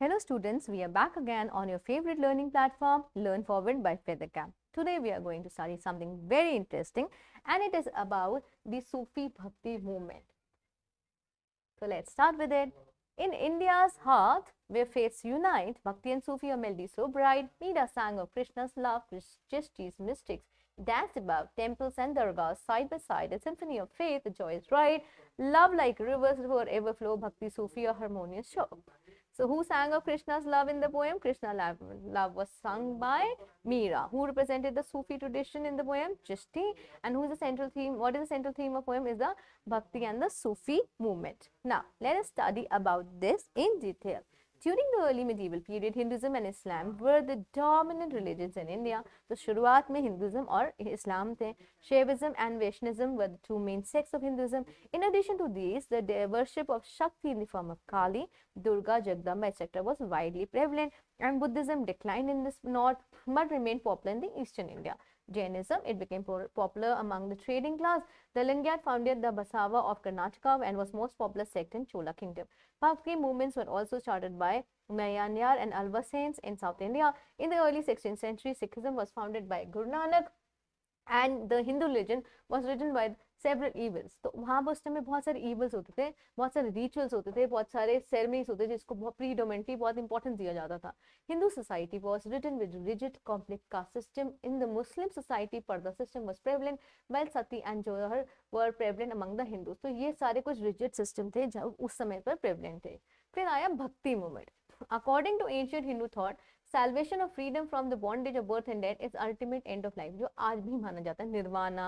Hello students, we are back again on your favorite learning platform, Learn Forward by Feathercamp. Today we are going to study something very interesting and it is about the Sufi Bhakti movement. So let's start with it. In India's heart, where faiths unite, Bhakti and Sufi are melody so bright, a sang of Krishna's love, Christi's mystics, danced about temples and dargahs side by side, a symphony of faith, the joy is right, love like rivers forever flow, Bhakti Sufi a harmonious show. So who sang of Krishna's love in the poem? Krishna love, love was sung by Meera. Who represented the Sufi tradition in the poem? Chishti. And who is the central theme? What is the central theme of poem? Is the Bhakti and the Sufi movement. Now, let us study about this in detail. During the early medieval period, Hinduism and Islam were the dominant religions in India. So, शुरुआत में Hinduism or Islam थे Shaivism and Vaishnavism were the two main sects of Hinduism. In addition to these, the worship of Shakti in the form of Kali, Durga, Jagdamba, etc. was widely prevalent and Buddhism declined in the north but remained popular in the eastern India. Jainism. It became popular among the trading class. The Lingayat founded the Basava of Karnataka and was most popular sect in Chola kingdom. Bhakti movements were also started by Nayanyar and Alva saints in South India. In the early 16th century, Sikhism was founded by Guru Nanak and the Hindu religion was written by several evils तो वहाँ पर उस time में बहुत सारे evils होते थे बहुत सारे रिचुअल्स होते थे बहुत सारे सेरेमनीज होते थे जिसको बहुत प्रीडोमेंटली बहुत इंपॉर्टेंस दिया जाता था Hindu society was ridden with rigid complex का system in the Muslim society पर the system was prevalent well sati and jauhar were prevalent among the Hindu तो ये सारे कुछ रिजिट सिस्टम थे जब उस समय पर प्रेवलेंट थे फिर आया bhakti movement according to ancient Hindu thought salvation of freedom from the bondage of birth and death is ultimate end of life जो आज भी माना जाता है निर्वाणा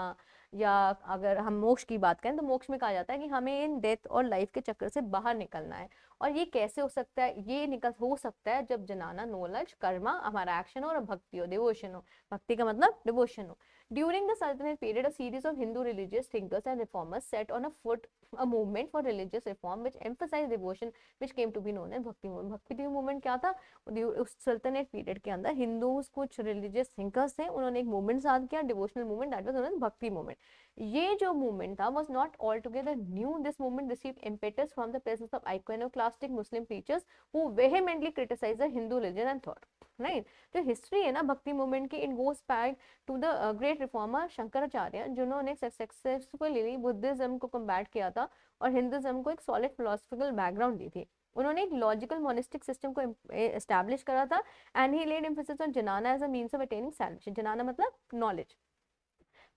या अगर हम मोक्ष की बात करें तो मोक्ष में कहा जाता है कि हमें इन डेथ और लाइफ के चक्कर से बाहर निकलना है और ये कैसे हो सकता है ये निकल हो सकता है जब जनाना नॉलेज कर्मा हमारा एक्शन और भक्ति हो डिवोशन हो भक्ति का मतलब डिवोशन हो during the sultanate period a series of Hindu religious thinkers and reformers set on a foot a movement for religious reform which emphasized devotion which came to be known as bhakti movement bhakti dev movement क्या था उस सल्तनत period के अंदर Hindus कुछ religious thinkers थे उन्होंने एक मूवमेंट साथ किया devotional movement that was known bhakti movement ये जो मूवमेंट था was not all together new this movement receive impetus from the presence of iconoclastic Muslim teachers who vehemently criticise the Hindu religion and thought right जो history है ना bhakti movement की it goes back to the great reformer Shankaracharya जिन्होंने successfully Buddhism को combat किया था था और हिंदुज्म को एक सॉलिड फिलोसफिकल बैकग्राउंड दी थी उन्होंने एक लॉजिकल मोनिस्टिक सिस्टम को एस्टैब्लिश करा था and he laid emphasis on jnana as a means of attaining salvation jnana मतलब knowledge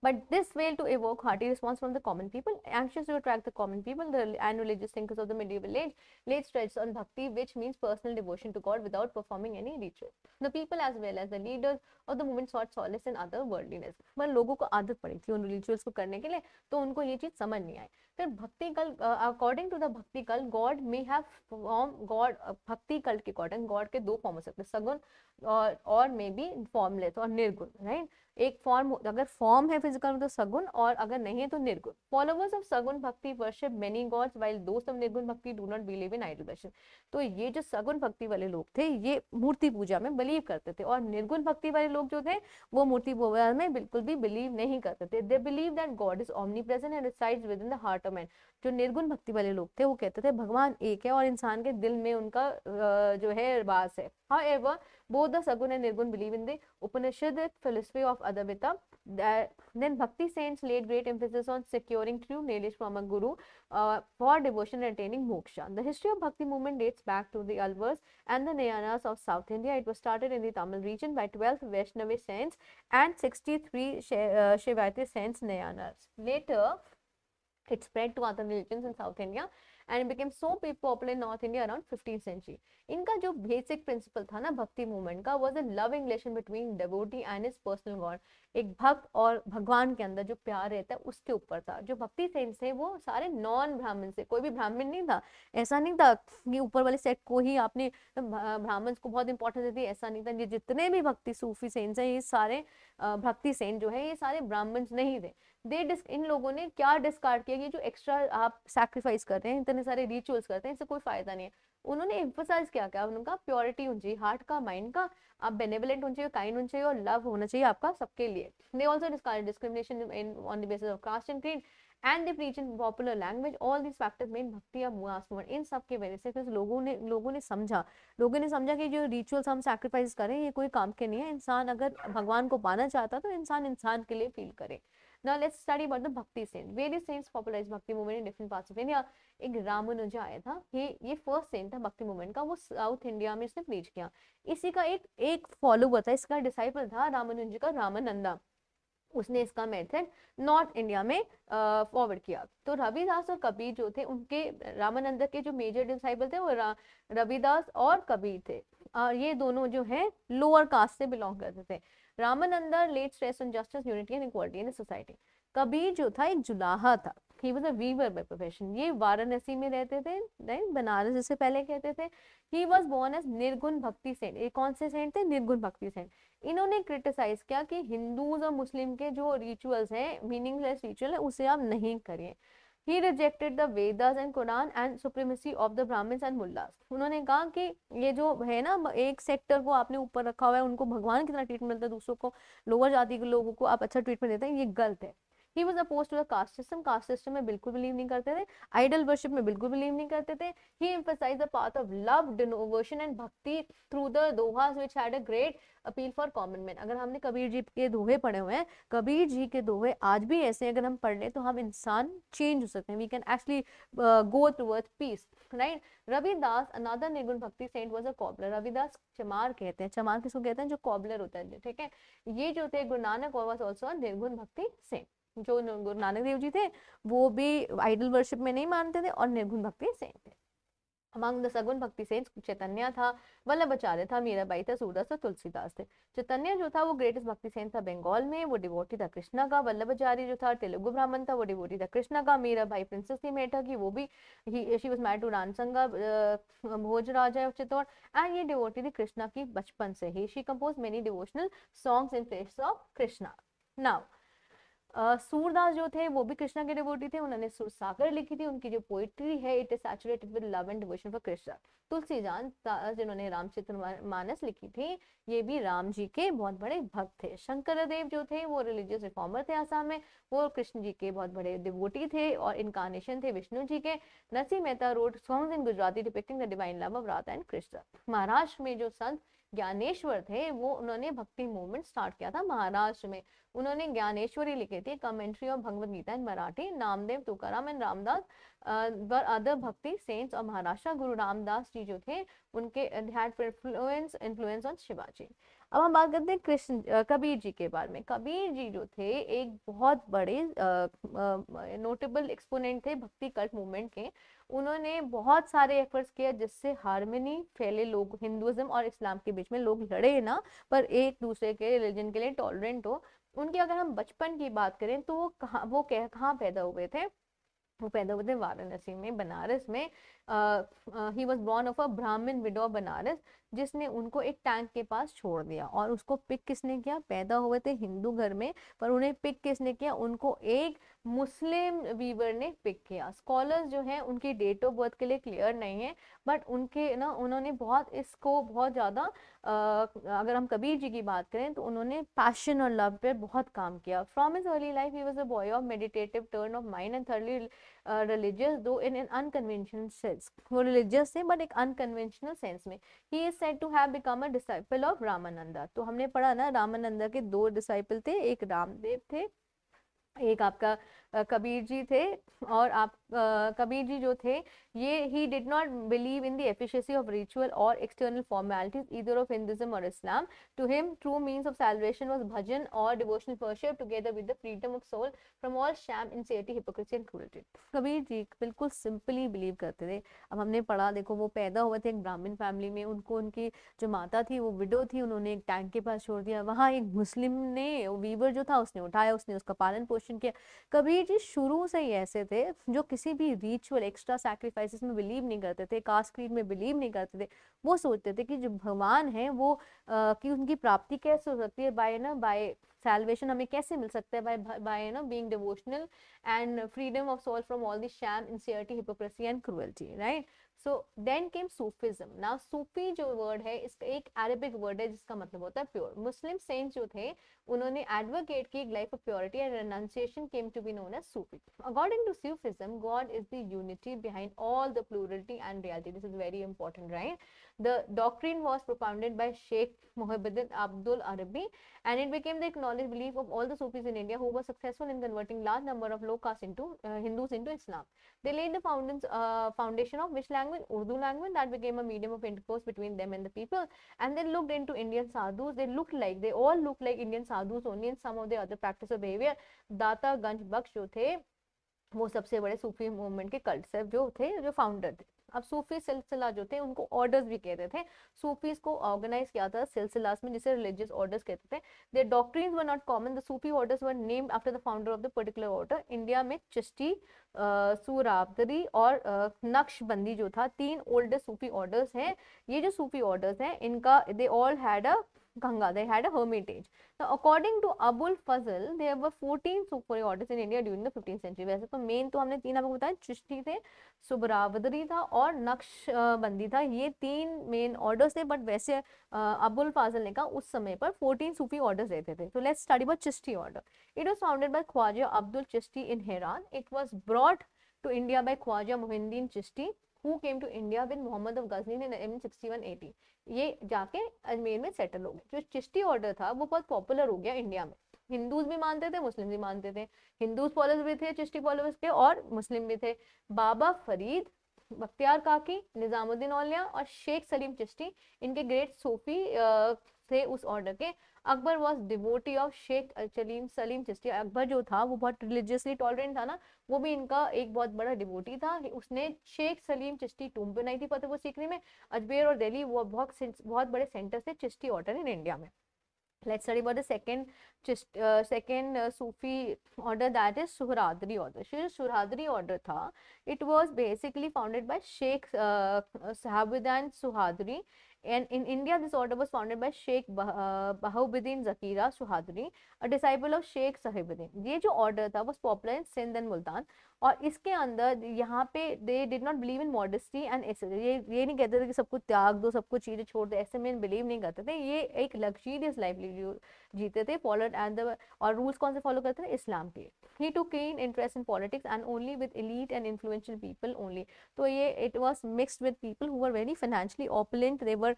But this failed to evoke hearty response from the common people. Anxious to attract the common people, the and religious thinkers of the medieval age laid stress on bhakti, which means personal devotion to God without performing any ritual. The people as well as the leaders of the movement sought solace in other worldliness. पर लोगों को आदत पड़ी थी उन rituals को करने के लिए तो उनको ये चीज़ समझ नहीं आई फिर भक्ति कल according to the bhakti cult God may have form God bhakti cult के अकॉर्डिंग गॉड के दो फॉर्म हो सकते हैं सगुन और और मे बी फॉर्मलेस और निर्गुण राइट एक फॉर्म अगर फॉर्म है फिजिकल में तो सगुन और अगर नहीं है तो निर्गुण followers of saguna bhakti worship many gods while दोस्त of nirguna bhakti do not believe in idol worship तो ये जो सगुन भक्ति वाले लोग थे ये मूर्ति पूजा में बिलीव करते थे और निर्गुण भक्ति वाले लोग जो थे वो मूर्ति पूजा में बिल्कुल भी बिलीव नहीं करते थे they believe that God is omni present and resides within the heart department जो निर्गुण भक्ति वाले लोग थे वो कहते थे भगवान एक है और इंसान के दिल में उनका जो है वास है however both the saguna and nirguna believe in the Upanishad philosophy of Advaita then bhakti saints laid great emphasis on securing true knowledge from a guru for devotion attaining moksha the history of bhakti movement dates back to the Alvars and the Nayanars of south India it was started in the Tamil region by 12th Vaishnava saints and 63 Shaivite saints Nayanars later It spread to other regions in South India and became so popular in North India around 15th century. इनका जो basic principle था ना bhakti movement का was a love relation between devotee and his personal God एक भक्त और भगवान के अंदर जो प्यार रहता है उसके ऊपर था जो भक्ति सेंस है वो सारे नॉन ब्राह्मण से कोई भी ब्राह्मण नहीं था ऐसा नहीं था कि ऊपर वाले सेट को ही आपने ब्राह्मण को बहुत इंपॉर्टेंस देती ऐसा नहीं था ये जितने भी भक्ति सूफी सेंस है ये सारे भक्ति सेंट जो है ये सारे ब्राह्मण नहीं थे दे इन लोगों ने क्या डिस्कार्ड किया ये जो एक्स्ट्रा आप सैक्रिफाइस कर रहे हैं इतने सारे रिचुअल्स करते हैं इससे कोई फायदा नहीं है उन्होंने एम्फोसाइज क्या किया उनका प्योरिटी होनी चाहिए हार्ट का माइंड का आप बेनेवलेंट होना चाहिए काइंड होना चाहिए और लव होना चाहिए आपका सबके लिए they also discrimination in on the basis of caste and creed and the reach in popular language all this factors main bhakti या मुआस मुआसमन इन सब के वजह से फिर लोगों ने लोगों ने समझा लोगों ने समझा कि जो रिचुअल्स हम सेक्रीफाइस करें ये कोई काम के नहीं है इंसान अगर भगवान को पाना चाहता तो इंसान इंसान के लिए फील करें Now let's study about the Bhakti saint. Various saints popularized Bhakti movement in different parts of India. एक रामानुजा आया था ये ये फर्स्ट सेंट था भक्ति मूवमेंट का वो साउथ इंडिया में इसने प्रीच किया इसी का एक एक फॉलोवर था इसका डिसाइपल था रामानुज का रामानंदा उसने इसका मेथड नॉर्थ इंडिया में फॉरवर्ड किया तो रविदास और कबीर जो थे उनके रामानंदा के जो मेजर डिसाइबल थे वो रविदास और कबीर थे और ये दोनों जो है लोअर कास्ट से बिलोंग करते थे Ramananda laid stress on justice unity and equality in society Kabir जो था एक जुलाहा था he was a weaver by profession ये वाराणसी में रहते थे देन बनारस जिसे पहले कहते थे ही वॉज बोर्न एज निर्गुण भक्ति सेंट ये कौन से सेंट थे निर्गुण भक्ति सेंट इन्होंने क्रिटिसाइज किया कि हिंदूज और मुस्लिम के जो रिचुअल्स हैं मीनिंगलेस रिचुअल है उसे आप नहीं करिए he rejected the Vedas and Quran and supremacy of the Brahmins and mullahs उन्होंने कहा कि ये जो है ना एक सेक्टर को आपने ऊपर रखा हुआ है उनको भगवान कितना ट्रीटमेंट मिलता है दूसरों को लोअर जाति के लोगों को आप अच्छा ट्रीटमेंट देते हैं ये गलत है he was opposed to the caste system caste system में बिल्कुल बिलीव नहीं करते थे आइडल वर्शिप में बिल्कुल बिलीव नहीं करते थे he emphasise the path of love devotion and bhakti through the dohas which had a great appeal for common man अगर हमने कबीर जी के दोहे पढ़े हुए हैं कबीर जी के दोहे आज भी ऐसे हैं अगर हम पढ़ लें तो हम इंसान चेंज हो सकते हैं we can actually go towards peace right Ravidas another nirguna bhakti saint was a cobbler Ravidas Chamar कहते हैं चमार किसको कहते हैं जो कॉबलर होता है ठीक है ये जो थे गुरु नानक वॉज ऑल्सो निर्गुण भक्ति सेंट जो गुरु नानक देव जी थे वो भी आइडल वर्शिप में नहीं मानते थे और निर्गुण भक्ति सेंट थे अमंग द सगुन भक्ति सेंट चैतन्य था वल्लभ आचार्य था मीरा बाई था सूरदास और तुलसीदास थे चैतन्य जो था वो ग्रेटेस्ट भक्ति सेंट था बंगाल में वो डिवोटी था कृष्णा का वल्लभ आचार्य जो था तेलुगु ब्राह्मण था वो डिवोटी था कृष्णा का मीरा मीराबाई प्रिंसेस थी मेठा की वो भी she was made to Rana Sanga Bhoj Raja Chittor and ये डिवोटी थी कृष्णा की बचपन से ही she compose many devotional songs in place of Krishna now Surdas जो थे वो भी कृष्णा के डिवोटी थे उन्होंने सुरसागर लिखी थी उनकी जो पोइट्री है it is saturated with love and devotion for Krishna Tulsi जान जिन्होंने रामचित्र मानस लिखी थी ये भी राम जी के बहुत बड़े भक्त थे शंकर देव जो थे वो रिलीजियस रिफॉर्मर थे आसाम में वो कृष्ण जी के बहुत बड़े डिवोटी थे और इनकानेशन थे विष्णु जी के Narsinh Mehta wrote songs in Gujarati depicting the divine love of Radha and Krishna Maharashtra में जो संत ज्ञानेश्वर थे वो उन्होंने भक्ति मूवमेंट स्टार्ट किया था महाराष्ट्र में उन्होंने ज्ञानेश्वरी लिखी थी commentary of Bhagavad Gita in Marathi Namdev Tukaram and Ramdas were other bhakti saints और महाराष्ट्र गुरु रामदास जी जो थे उनके इन्फ्लुएंस इन्फ्लुएंस ऑन शिवाजी अब हम बात करते हैं कृष्ण कबीर जी के बारे में कबीर जी जो थे एक बहुत बड़े नोटेबल एक्सपोनेंट थे भक्ति कल्ट मूवमेंट के उन्होंने बहुत सारे एफर्ट्स किए जिससे हारमोनी फैले लोग हिंदुज्म और इस्लाम के बीच में लोग लड़े ना पर एक दूसरे के रिलीजन के लिए टॉलरेंट हो उनकी अगर हम बचपन की बात करें तो वो कहाँ वो कह कहाँ पैदा हुए थे वो पैदा हुए थे वाराणसी में बनारस में he was born of a Brahmin widow Banaras जिसने उनको एक टैंक के पास छोड़ दिया और उसको पिक किसने किया पैदा हुए थे हिंदू घर में पर उन्हें पिक किसने किया उनको एक मुस्लिम वीवर ने पिक किया स्कॉलर्स जो हैं उनकी डेट ऑफ बर्थ के लिए क्लियर नहीं है बट उनके ना उन्होंने बहुत इसको बहुत ज़्यादा अगर हम कबीर जी की बात करें तो उन्होंने पैशन और लव पर बहुत काम किया from his early life he was a boy of meditative turn of mind and thoroughly religious though in an unconventional sense वो रिलीजियस थे बट एक अनकन्वेंशनल सेंस में he is said to have become a disciple of Ramananda तो हमने पढ़ा ना रामानंदा के दो डिसाइपल थे एक रामदेव थे एक आपका कबीर जी थे और आप कबीर जी जो थे ये he did not believe in the efficiency of ritual और external formalities either of Hinduism और Islam to him true means of celebration was bhajan और devotional worship together with the freedom of soul from all sham insanity hypocrisy and cruelty Kabir ji बिल्कुल simply believe करते थे अब हमने पढ़ा देखो वो पैदा हुए थे एक ब्राह्मण फैमिली में उनको उनकी जो माता थी वो विडो थी उन्होंने एक टैंक के पास छोड़ दिया वहाँ एक मुस्लिम ने वीवर जो था उसने उठाया उसने उसका पालन पोषण क्वेश्चन किया कबीर जी शुरू से ही ऐसे थे जो किसी भी रिचुअल एक्स्ट्रा सैक्रिफाइसेस में बिलीव नहीं करते थे कास्ट क्रीड में बिलीव नहीं करते थे वो सोचते थे कि जो भगवान है वो आ, कि उनकी प्राप्ति कैसे हो सकती है बाय ना बाय salvation हमें कैसे मिल सकता है by by you know devotional and freedom of soul from all all sham sham hypocrisy and and right so then came Sufism now Sufi जो वर्ड है इसका एक अरेबिक वर्ड है जिसका मतलब होता है प्योर मुस्लिम सेंट जो थे उन्होंने एडवोकेट की एक life of purity and renunciation came to be known as Sufi according to Sufism God is the unity behind all the plurality and reality this is very important right The doctrine was propounded by Sheikh Mohibuddin Abdul Arabi and it became the acknowledged belief of all the Sufis in India who were successful in converting large number of low caste into uh, Hindus into Islam. They laid the foundations, uh, foundation of which language? Urdu language that became a medium of intercourse between them and the people and they looked into Indian sadhus. They looked like, they all looked like Indian sadhus only in some of the other practice of behavior. Data Ganj Baksh jo the, वो सबसे बड़े सूफी movement के cult जो थे जो founder थे अब सूफी सिलसिला जो थे उनको ऑर्डर्स भी कहते थे सूफीज को ऑर्गेनाइज किया था सिलसिलास में जिसे रिलीजियस ऑर्डर्स कहते थे the doctrine were not common the Sufi orders were named after the founder of the particular order India में चिश्ती सूराबदरी और नक्शबंदी जो था तीन ओल्डेस्ट सूफी ऑर्डर्स हैं ये जो सूफी ऑर्डर्स हैं इनका they all had a Ganga. They had a hermitage. Now, according to Abul Fazl, there were 14 Sukhori orders in India during the 15th century. वैसे तो main तो हमने तीन आपको बताया चिश्ती थे सुब्रावदरी था और नक्शबंदी था ये तीन main orders थे But वैसे Abul Fazl ने कहा उस समय पर 14 Sufi orders रहते थे So let's study about Chishti order. It was founded by Khwaja Abdul Chishti in हेरान It was brought to India by Khwaja Muhyiddin Chishti. Who came to India with Muhammad of Ghazni in sixty eighty ये जाके अजमेर में settle हो गए जो Chishti order था वो बहुत पॉपुलर हो गया इंडिया में हिंदूज भी मानते थे मुस्लिम भी मानते थे हिंदूज फॉलोअर्स भी थे चिश्ती फॉलोअर्स के और मुस्लिम भी थे बाबा फरीद बख्तियार काकी निज़ामुद्दीन औलिया और शेख सलीम चिश्ती इनके ग्रेट सूफी थे उस ऑर्डर के Akbar was devotee of Sheikh Salim Salim Chishti Akbar जो था वो बहुत रिलीजियसली टॉलरेंट था ना वो भी इनका एक बहुत बड़ा डिवोटी था उसने शेख सलीम चिश्ती टूम बनाई थी पता सीखने में अजमेर और दिल्ली वो बहुत बहुत बड़े सेंटर थे चिश्ती ऑर्डर इन इंडिया में let study about the second second Sufi order that is Suhrawardi order Suhrawardi order था it was basically founded by Sheikh Shahabuddin सुहादरी And in India, this order was founded by Sheikh bahauddin Zakira Suhadri, a disciple of Sheikh Sahibuddin. ye jo order tha was popular in Sindh and Multan. और इसके अंदर यहाँ पे they did not believe in modesty and ऐसे ये ये नहीं कहते थे कि सब कुछ त्याग दो सब कुछ चीज़ें छोड़ दो ऐसे में बिलीव नहीं करते थे ये एक लग्जीरियस लाइफ जीते थे फॉलोड एंड द और रूल्स कौन से फॉलो करते थे इस्लाम के he took keen interest in politics and only with elite and influential people only तो ये it was mixed with people who are very financially opulent they were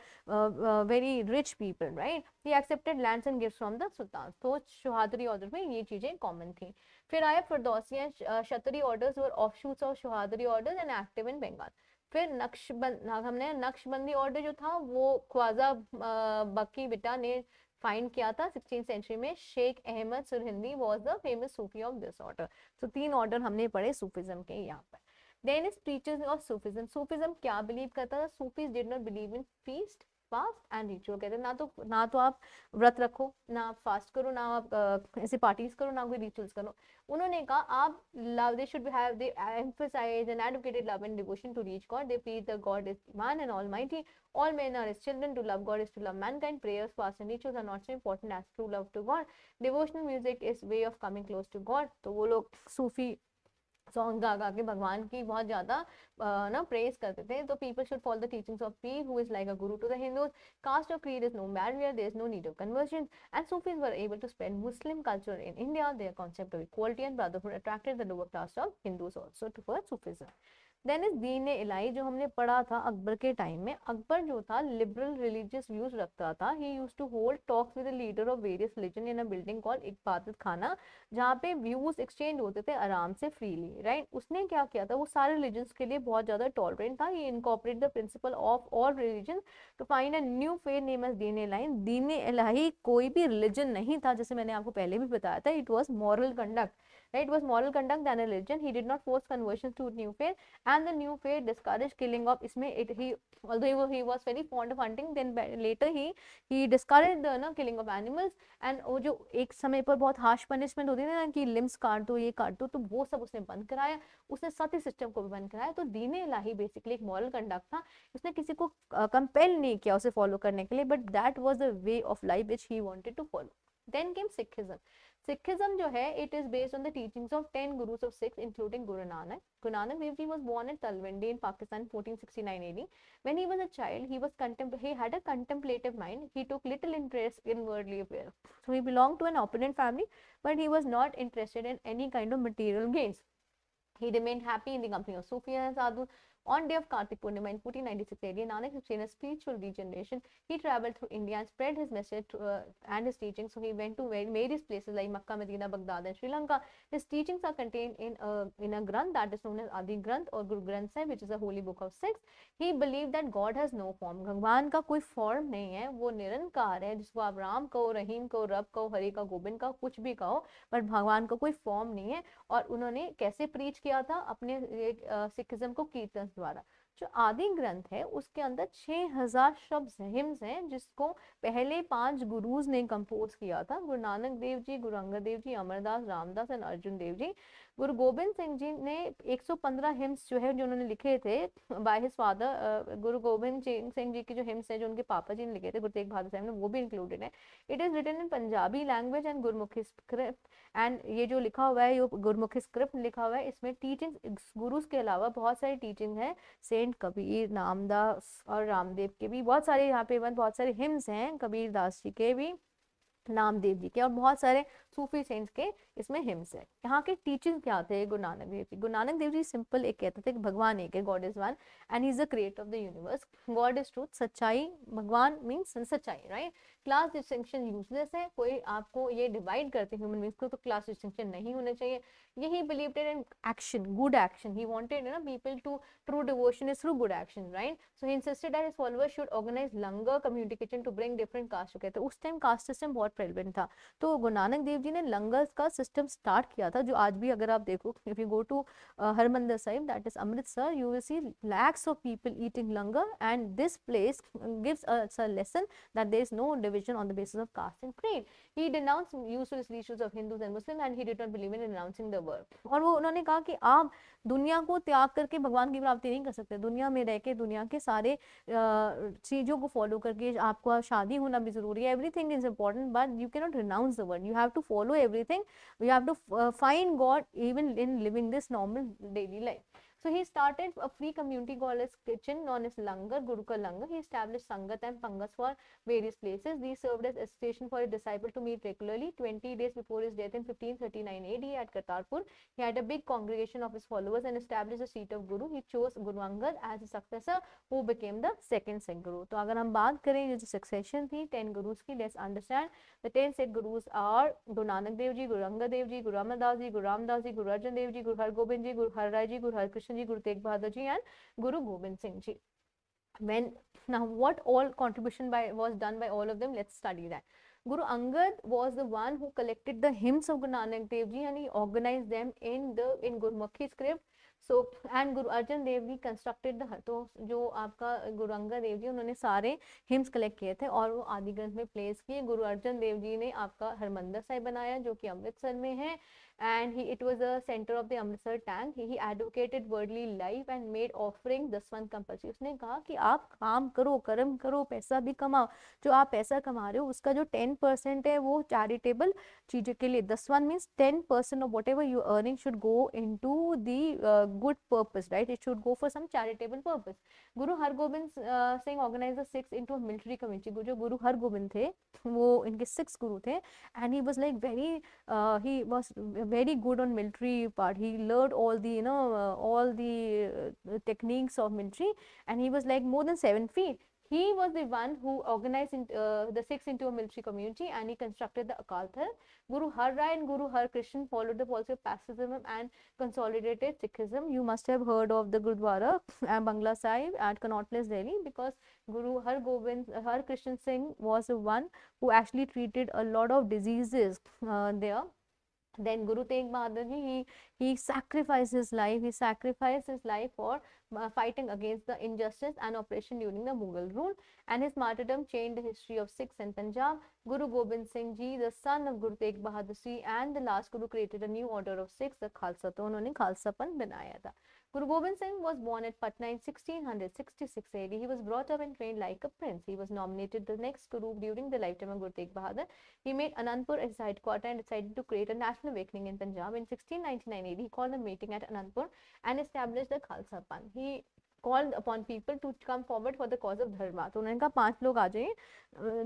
very rich people right he accepted land and gift from the sultan तो शहादरी order में ये चीज़ें common थी फिर आया फिरदौसिया शतरी ऑर्डर्स और ऑफशूट्स ऑफ शहादरी orders and active in Bengal फिर नक्शबंद हमने नक्शबंदी ऑर्डर जो था वो ख्वाजा बक्की बिटा ने फाइंड किया था सिक्सटीन सेंचुरी में Sheikh Ahmad Sirhindi was the famous Sufi of this order तो तीन ऑर्डर हमने पढ़े सूफिज्म के यहाँ पर then is teachers of Sufism Sufism क्या बिलीव करता था Sufis did not believe in feast fast and ritual कहते हैं ना तो ना तो आप व्रत रखो ना आप फास्ट करो ना आप uh, ऐसे पार्टीज करो ना कोई रिचुअल्स करो उन्होंने कहा आप love they should have they emphasise and advocated love and devotion to reach God they please the God is man and almighty all men are his children to love god is to love mankind prayers fasts and rituals are not so important as true love to god devotional music is way of coming close to god तो वो लोग सूफी song गा गा के भगवान की बहुत ज़्यादा ना प्रेस करते थे तो people should follow the teachings of पी who is like a guru to the Hindus caste of creed is no barrier there is no need of conversion and Sufis were able to spread Muslim culture in India their concept of equality and brotherhood attracted the lower caste of Hindus also to for Sufism then is Din Ilahi जो हमने पढ़ा था अकबर के time में अकबर जो था liberal religious views रखता था he used to hold talks with leader of various religion in a building call Ibadat Khana जहाँ पे व्यूज एक्सचेंज होते थे आराम से फ्रीली राइट right? उसने क्या किया था वो सारे रिलीजन्स के लिए बहुत ज़्यादा टॉलरेंट था he incorporate the principle of all religion to find a new fair name as Din Ilahi दीन इलाही कोई भी रिलीजन नहीं था जैसे मैंने आपको पहले भी बताया था it was moral conduct Right? It was moral conduct than religion. He did not force conversions to new faith, and the new faith discouraged killing of isme It, he although he, was he was very fond of hunting, then later he he discouraged the ना killing of animals and वो jo ek samay par bahut harsh punishment hoti thi na ki limbs काट दो ये काट दो तो वो सब उसने बंद कराया उसने साथ system ko bhi band karaya to deen e ilahi basically ek moral conduct tha usne kisi ko compel nahi kiya use follow karne ke liye but that was the way of life which he wanted to follow then came Sikhism Sikhism जो है it is based on the teachings of ten gurus of Sikhs including Guru Nanak Guru Nanak Dev ji was born at Talwandi in Pakistan 1469 AD when he was a child he was contempl- he had a contemplative mind he took little interest in worldly affairs so he belonged to an opulent family but he was not interested in any kind of material gains he remained happy in the company of sufis sadhus On day of Kartik Purnima in 1496 AD, Nanak sustained a spiritual regeneration. He traveled through India and spread his message to, uh, and his teachings. So he went to various places like Makkah, Medina, Baghdad, and Sri Lanka. His teachings are contained in a, in a Granth that is known as Adi Granth or Guru Granth Sahib, which is a holy book of sikhs He believed that God has no form. bhagwan ka भगवान का कोई form नहीं है hai jisko है ram आप rahim कहो rab कहो hari ka gobind ka kuch bhi कुछ भी कहो बट भगवान का कोई फॉर्म नहीं है और उन्होंने कैसे प्रीच किया था uh, sikhism ko कीर्तन द्वारा जो आदि ग्रंथ है उसके अंदर 6000 शब्द हिम्स हैं जिसको पहले पांच गुरुज ने कंपोज किया था गुरु नानक देव जी गुरु अंगद देव जी अमरदास रामदास एंड अर्जुन देव जी गुरु गोबिंद सिंह जी ने 115 हिम्स जो है जो उन्होंने लिखे थे बाय हिज फादर गुरु गोबिंद सिंह जी के जो हिम्स हैं जो उनके पापा जी ने लिखे थे गुरु तेग बहादुर साहब ने वो भी इंक्लूडेड है it is written in Punjabi language and Gurmukhi script and ये जो लिखा हुआ है ये गुरुमुखी स्क्रिप्ट लिखा हुआ है इसमें टीचिंग गुरुज के अलावा बहुत सारी टीचिंग है सेंट कबीर रामदास और रामदेव के भी बहुत सारे यहाँ पे बहुत सारे हिम्स हैं कबीर दास जी के भी नामदेव जी के और बहुत सारे सूफी चेंज के इसमें हिम्स है यहाँ के टीचिंग क्या थे गुरु नानक देव जी गुरु नानक देव जी सिंपल एक कहते थे कि भगवान एक है God is one and is the creator of the universe God is truth सच्चाई भगवान मीन्स सच्चाई राइट क्लास डिस्टिंक्शन यूजलेस है कोई आपको ये डिवाइड करते ह्यूमन बींग्स को तो क्लास डिस्टिंक्शन नहीं होना चाहिए यही believe in action good action he wanted ना people to true devotion is through good action right so insisted that his followers should organise langar communication to bring different caste together उस time caste system बहुत prevalent था तो गुरु नानक देव जी ने लंगर्स का system start किया था जो आज भी अगर आप देखो if you go to Harmandir Sahib that is Amritsar you will see lakhs of people eating langar and this place gives us a lesson that there is no division on the basis of caste and creed he denounce useless issues of Hindus and Muslim and he did not believe in renouncing the work. और वो उन्होंने कहा कि आप दुनिया को त्याग करके भगवान की प्राप्ति नहीं कर सकते दुनिया में रह के दुनिया के सारे uh, चीज़ों को फॉलो करके आपको शादी होना भी जरूरी है everything is important but you can not renounce the world you have to follow everything we have to uh, find god even in living this normal daily life So he started a free community called as kitchen known as Langar, Guruka Langar. He established Sangat and Pangas for various places. These served as a station for a disciple to meet regularly. 20 days before his death in 1539 AD at Kartarpur, he had a big congregation of his followers and established a seat of Guru. He chose Guru Angad as his successor who became the second Sikh Guru. to agar hum baat kare ye jo succession thi 10 gurus ki let's understand the 10 Sikh gurus are Guru Nanak Dev ji Guru Angad Dev ji Guru Amar Das ji, Guru Ram Das ji, Guru Arjan Dev ji Guru Har Gobind ji Guru Har Rai ji Guru Har Krishna Ji, Guru Tegh Bahadur Ji and Guru Gobind Singh Ji. When now what all contribution by was done by all of them, let's study that. Guru Angad was the one who collected the hymns of Guru Nanak Dev Ji and he organized them in the in Gurmukhi script so and Guru Arjan Dev ji constructed the तो जो आपका गुरु अंगद देव जी उन्होंने सारे hymns collect किए थे और वो आदि ग्रंथ में प्लेस किए गुरु अर्जन देव जी ने आपका हरमंदर साहिब बनाया जो कि अमृतसर में है and he, it was the center of the Amritsar tank. He, he advocated worldly life and made offering this one compulsory. उसने कहा कि आप काम करो कर्म करो पैसा भी कमाओ जो आप पैसा कमा रहे हो उसका जो टेन परसेंट है वो चैरिटेबल चीज़ों के लिए दस वन means ten percent of whatever you earning should go into the good purpose right it should go for some charitable purpose Guru Hargobind Singh organise the Sikhs into military community जो गुरु हरगोबिंद थे वो इनके six guru थे and he was like very he was very good on military part. He learned all the, you know, uh, all the, uh, uh, techniques of military and he was like more than 7 feet he was the one who organized in, uh, the Sikhs into a military community and he constructed the Akal Thal. Guru Har Rai and Guru Har Krishan followed the policy of pacifism and consolidated Sikhism. You must have heard of the Gurdwara and Bangla Sahib at Connaught Place, Delhi because Guru Har Gobind, Har Krishan Singh was the one who actually treated a lot of diseases uh, there then Guru Tegh Bahadur Ji, he, he sacrificed his life, he sacrificed his life for uh, fighting against the injustice and oppression during the Mughal rule and his martyrdom changed the history of Sikhs in Punjab. Guru Gobind Singh Ji, the son of Guru Tegh Bahadur Ji and the last Guru created a new order of Sikhs, the Khalsa, to unhone khalsa pan banaya tha Guru Gobind Singh was born at Patna in 1666 AD. He was brought up and trained like a prince. He was nominated the next Guru during the lifetime of Guru Tegh Bahadur. He made Anandpur his headquarters and decided to create a national awakening in Punjab. In 1699 AD, he called a meeting at Anandpur and established the Khalsa Panth. He called upon people to come forward for the cause of dharma तो उन्होंने कहा पांच लोग आ जाए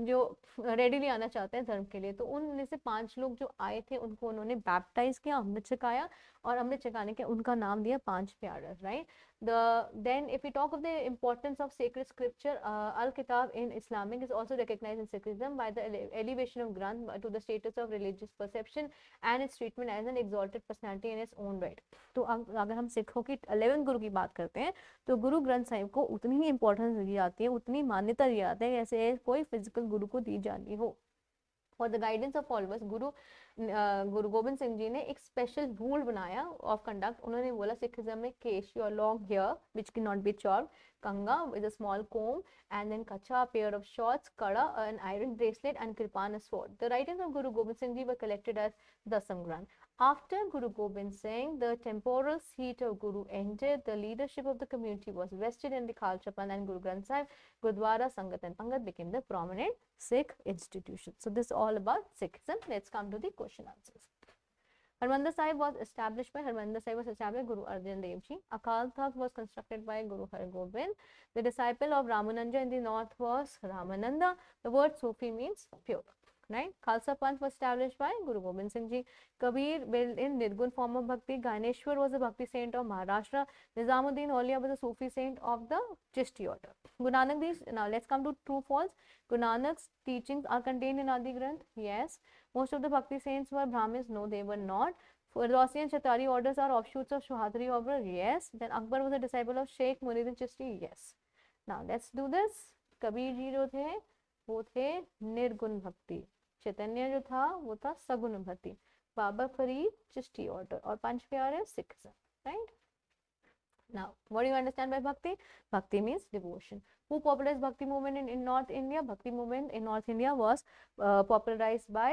जो readily आना चाहते हैं धर्म के लिए तो उनमें से पांच लोग जो आए थे उनको उन्होंने बैप्टाइज किया अमृत छकाया और अमृत छकाने के उनका नाम दिया पांच प्यारा right The then if we talk of the importance of sacred scripture, uh, Al-Kitab in Islamic is also recognized in Sikhism by the ele elevation of Granth to the status of religious perception and its treatment as an exalted personality in its own right. तो agar hum सिखों ki 11 guru ki baat karte hain to guru granth sahib ko utni hi importance di jati hai utni manyata di jati hai jaise koi physical guru ko di jati ho for the guidance of followers Guru Guru Gobind Singh ji ने एक special rule बनाया of conduct उन्होंने बोला Sikhism में kesh your long hair which can not be shorn kangha with a small comb and then kachha pair of shorts kara and iron bracelet and kirpan sword the writings of Guru Gobind Singh ji were collected as Dasam Granth After Guru Gobind Singh, the temporal seat of Guru ended. The leadership of the community was vested in the Khalsa and Guru Granth Sahib. Gurdwara, Sangat and Pangat became the prominent Sikh institution. So this is all about Sikhism. Let's come to the question answers. Harmandir Sahib was established by Harmandir Sahib was established by Guru Arjan Dev Ji. Akal Takht was constructed by Guru Har Gobind. The disciple of Ramananda in the north was Ramananda. The word Sufi means pure. right? Khalsa Panth was established by Guru Gobind Singh Ji. Kabir built in Nirgun form of Bhakti. Ganeshwar was a Bhakti saint of Maharashtra. Nizamuddin Aulia was a Sufi saint of the Chisti order. gunanak ji now let's come to true false. gunanak's teachings are contained in Adi Granth. Yes. Most of the Bhakti saints were Brahmins. No, they were not. Firdosi and Chatari orders are offshoots of Shahadri order. Yes. Then Akbar was a disciple of Sheikh Muridin Chisti. Yes. Now let's do this. Kabir जी जो थे वो थे Nirgun Bhakti. चैतन्य जो था वो था सगुन भक्ति बाबा फरीद चिश्ती ऑर्डर और पांचवी और है Sikhism right Now, what do you understand by bhakti? Bhakti means devotion. Who popularized bhakti movement in, in North India? Bhakti movement in North India was uh, popularized by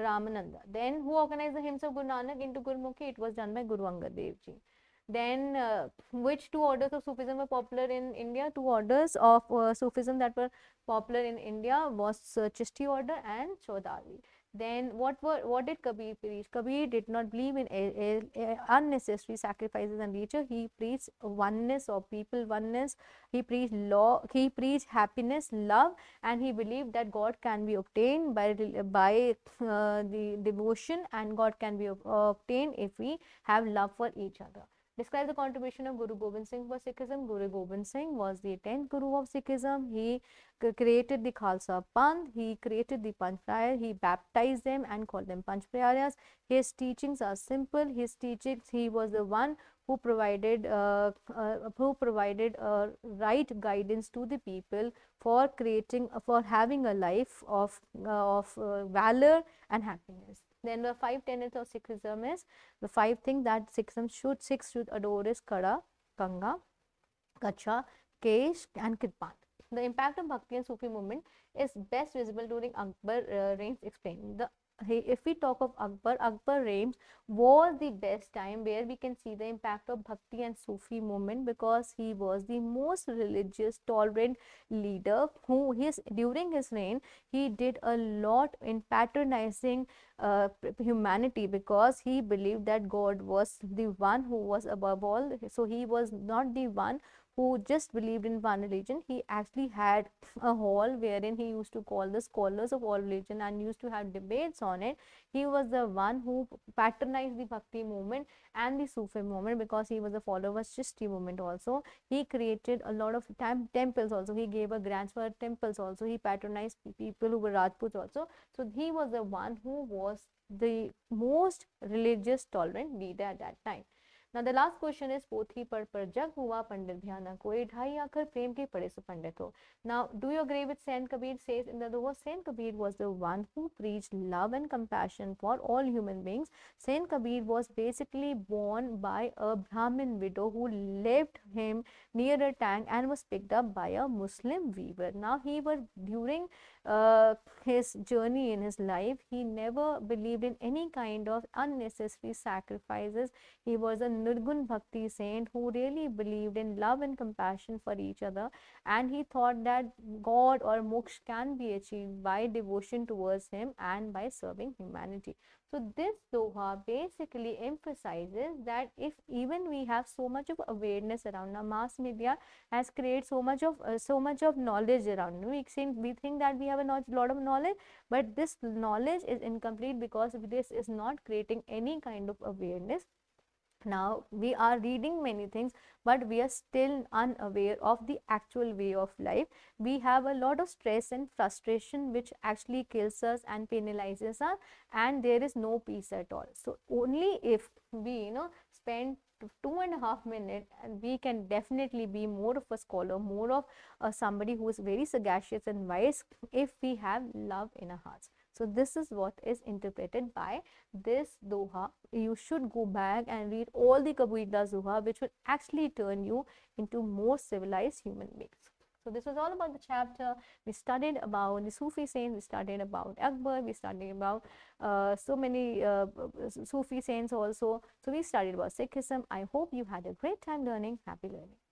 Ramananda. Then, who organized the hymns of Guru Nanak into Gurmukhi? It was done by Guru Angad Dev Ji. Then uh, which two orders of Sufism were popular in India? Two orders of uh, Sufism that were popular in India was uh, Chisti order and Chaudhari. Then what were what did Kabir preach? Kabir did not believe in a, a, a unnecessary sacrifices and ritual. He preached oneness of people, oneness. He preached law. He preached happiness, love, and he believed that God can be obtained by by uh, the devotion, and God can be uh, obtained if we have love for each other. Describe the contribution of Guru Gobind Singh for Sikhism. Guru Gobind Singh was the 10th Guru of Sikhism. He created the Khalsa Panth. He created the Panch Prayer. He baptized them and called them Panch Prayas. His teachings are simple. His teachings, he was the one who provided uh, uh, who provided right guidance to the people for creating for having a life of uh, of uh, valor and happiness then the five tenets of Sikhism is the five things that Sikhism should Sikhs should adore is Kada, Kanga, Kacha, Kesh, and Kirpan. The impact of Bhakti and Sufi movement is best visible during Akbar uh, reigns explained. The Hey, if we talk of Akbar, Akbar reigns was the best time where we can see the impact of Bhakti and Sufi movement because he was the most religious, tolerant leader who his during his reign he did a lot in patronizing uh, humanity because he believed that God was the one who was above all. So he was not the one who just believed in one religion. He actually had a hall wherein he used to call the scholars of all religion and used to have debates on it. He was the one who patronized the Bhakti movement and the Sufi movement because he was a follower of Chisti movement also. He created a lot of temp temples also. He gave a grants for temples also. He patronized people who were Rajputs also. So he was the one who was the most religious tolerant leader at that time. Now the last question is Pothi par parjag huwa pandit dhyana koi dhai akhar prem ki pade su pandit ho. Now do you agree with Saint Kabir says in the verse Saint Kabir was the one who preached love and compassion for all human beings. Saint Kabir was basically born by a Brahmin widow who left him near a tank and was picked up by a Muslim weaver. Now he was during uh, his journey in his life, he never believed in any kind of unnecessary sacrifices. He was a Nirgun Bhakti saint who really believed in love and compassion for each other, and he thought that God or moksha can be achieved by devotion towards him and by serving humanity. So this doha basically emphasizes that if even we have so much of awareness around now, mass media has created so much of uh, so much of knowledge around. We think we think that we have a lot of knowledge, but this knowledge is incomplete because this is not creating any kind of awareness now, we are reading many things, but we are still unaware of the actual way of life. We have a lot of stress and frustration which actually kills us and penalizes us and there is no peace at all. So, only if we, you know, spend two and a half minutes and we can definitely be more of a scholar, more of uh, somebody who is very sagacious and wise if we have love in our hearts. So this is what is interpreted by this Doha. You should go back and read all the Kabirda Doha, which will actually turn you into more civilized human beings. So this was all about the chapter. We studied about the Sufi saints, we studied about Akbar, we studied about uh, so many uh, Sufi saints also. So we studied about Sikhism. I hope you had a great time learning. Happy learning.